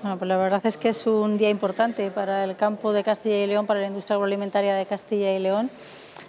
Pues la verdad es que es un día importante para el campo de Castilla y León, para la industria agroalimentaria de Castilla y León.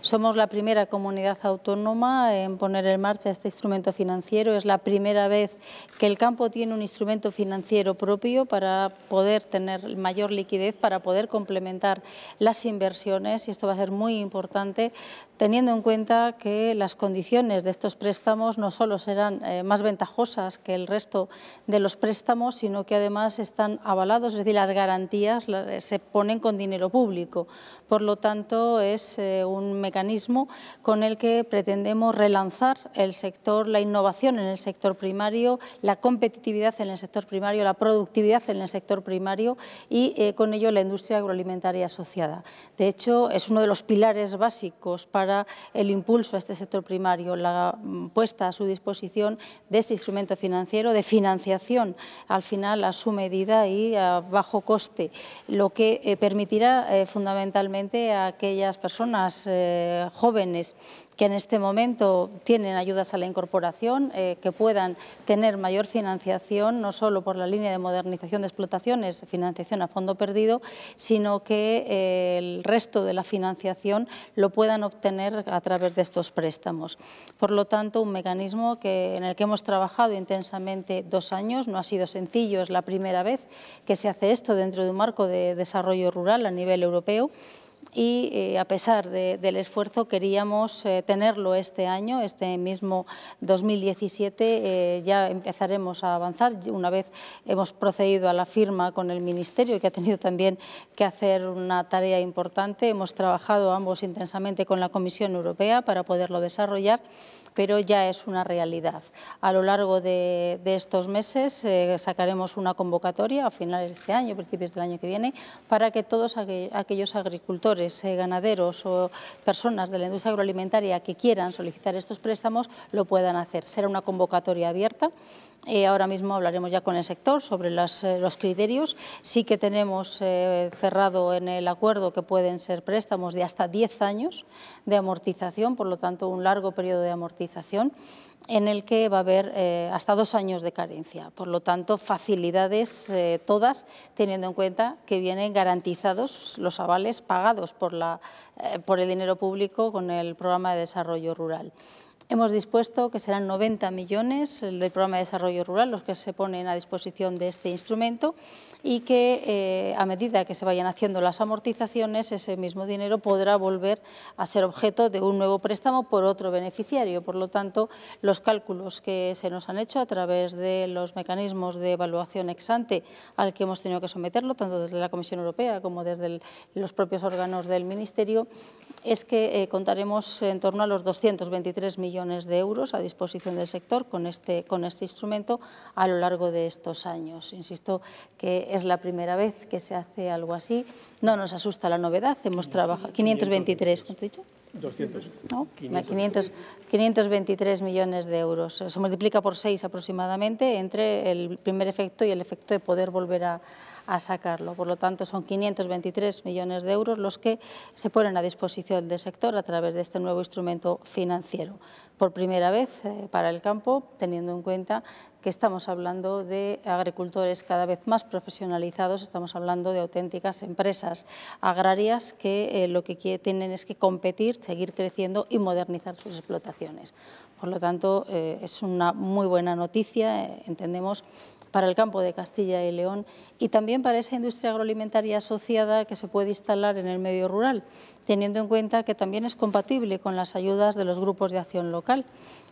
Somos la primera comunidad autónoma en poner en marcha este instrumento financiero. Es la primera vez que el campo tiene un instrumento financiero propio para poder tener mayor liquidez, para poder complementar las inversiones y esto va a ser muy importante teniendo en cuenta que las condiciones de estos préstamos no solo serán eh, más ventajosas que el resto de los préstamos, sino que además están avalados, es decir, las garantías eh, se ponen con dinero público. Por lo tanto, es eh, un mecanismo con el que pretendemos relanzar el sector, la innovación en el sector primario, la competitividad en el sector primario, la productividad en el sector primario y eh, con ello la industria agroalimentaria asociada. De hecho, es uno de los pilares básicos para el impulso a este sector primario, la mm, puesta a su disposición de este instrumento financiero, de financiación al final a su medida y a bajo coste, lo que eh, permitirá eh, fundamentalmente a aquellas personas eh, jóvenes que en este momento tienen ayudas a la incorporación, eh, que puedan tener mayor financiación, no solo por la línea de modernización de explotaciones, financiación a fondo perdido, sino que eh, el resto de la financiación lo puedan obtener a través de estos préstamos. Por lo tanto, un mecanismo en el que hemos trabajado intensamente dos años, no ha sido sencillo, es la primera vez que se hace esto dentro de un marco de desarrollo rural a nivel europeo, y eh, a pesar del esfuerzo queríamos eh, tenerlo este año, este mismo 2017 eh, ya empezaremos a avanzar una vez hemos procedido a la firma con el Ministerio que ha tenido también que hacer una tarea importante, hemos trabajado ambos intensamente con la Comisión Europea para poderlo desarrollar pero ya es una realidad. A lo largo de estos meses sacaremos una convocatoria a finales de este año, principios del año que viene, para que todos aquellos agricultores eh, ganaderos o personas de la industria agroalimentaria que quieran solicitar estos préstamos lo puedan hacer. Será una convocatoria abierta. Eh, ahora mismo hablaremos ya con el sector sobre eh, los criterios. Sí que tenemos cerrado en el acuerdo que pueden ser préstamos de hasta 10 años de amortización, por lo tanto un largo periodo de amortización en el que va a haber eh, hasta dos años de carencia. Por lo tanto, facilidades eh, todas, teniendo en cuenta que vienen garantizados los avales pagados por, la, eh, por el dinero público con el programa de desarrollo rural. Hemos dispuesto que serán 90 millones del programa de desarrollo rural los que se ponen a disposición de este instrumento y que eh, a medida que se vayan haciendo las amortizaciones ese mismo dinero podrá volver a ser objeto de un nuevo préstamo por otro beneficiario. Por lo tanto, los cálculos que se nos han hecho a través de los mecanismos de evaluación ex-ante al que hemos tenido que someterlo, tanto desde la Comisión Europea como desde los propios órganos del Ministerio, es que eh, contaremos en torno a los 223 millones millones de euros a disposición del sector con este, con este instrumento a lo largo de estos años. Insisto que es la primera vez que se hace algo así. No nos asusta la novedad, hemos trabajado... 523, dicho? 200. 500, 523 millones de euros. Se multiplica por 6 aproximadamente entre el primer efecto y el efecto de poder volver a, sacarlo. Por lo tanto, son 523 millones de euros los que se ponen a disposición del sector a través de este nuevo instrumento financiero. Por primera vez eh, para el campo, teniendo en cuenta que estamos hablando de agricultores cada vez más profesionalizados, estamos hablando de auténticas empresas agrarias que eh, lo que tienen es que competir, seguir creciendo y modernizar sus explotaciones. Por lo tanto, eh, es una muy buena noticia, eh, entendemos, para el campo de Castilla y León y también para esa industria agroalimentaria asociada que se puede instalar en el medio rural, teniendo en cuenta que también es compatible con las ayudas de los grupos de acción local.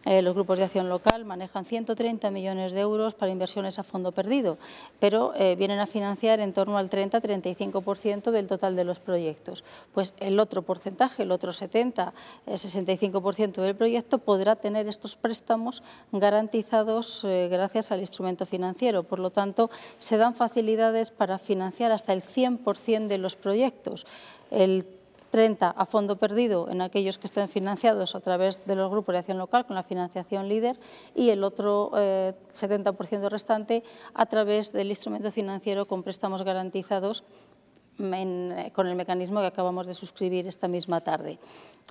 Eh, los grupos de acción local manejan 130 millones de euros para inversiones a fondo perdido, pero vienen a financiar en torno al 30-35% del total de los proyectos. Pues el otro porcentaje, el otro 70-65% del proyecto podrá tener estos préstamos garantizados eh, gracias al instrumento financiero. Por lo tanto, se dan facilidades para financiar hasta el 100% de los proyectos. El 30 a fondo perdido en aquellos que estén financiados a través de los grupos de acción local con la financiación líder y el otro 70% eh, restante a través del instrumento financiero con préstamos garantizados eh, con el mecanismo que acabamos de suscribir esta misma tarde.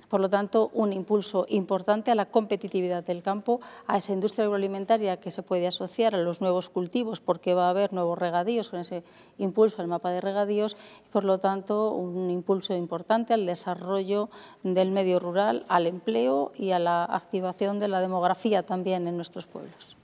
Por lo tanto, un impulso importante a la competitividad del campo, a esa industria agroalimentaria que se puede asociar a los nuevos cultivos, porque va a haber nuevos regadíos con ese impulso al mapa de regadíos, por lo tanto, un impulso importante al desarrollo del medio rural, al empleo y a la activación de la demografía también en nuestros pueblos.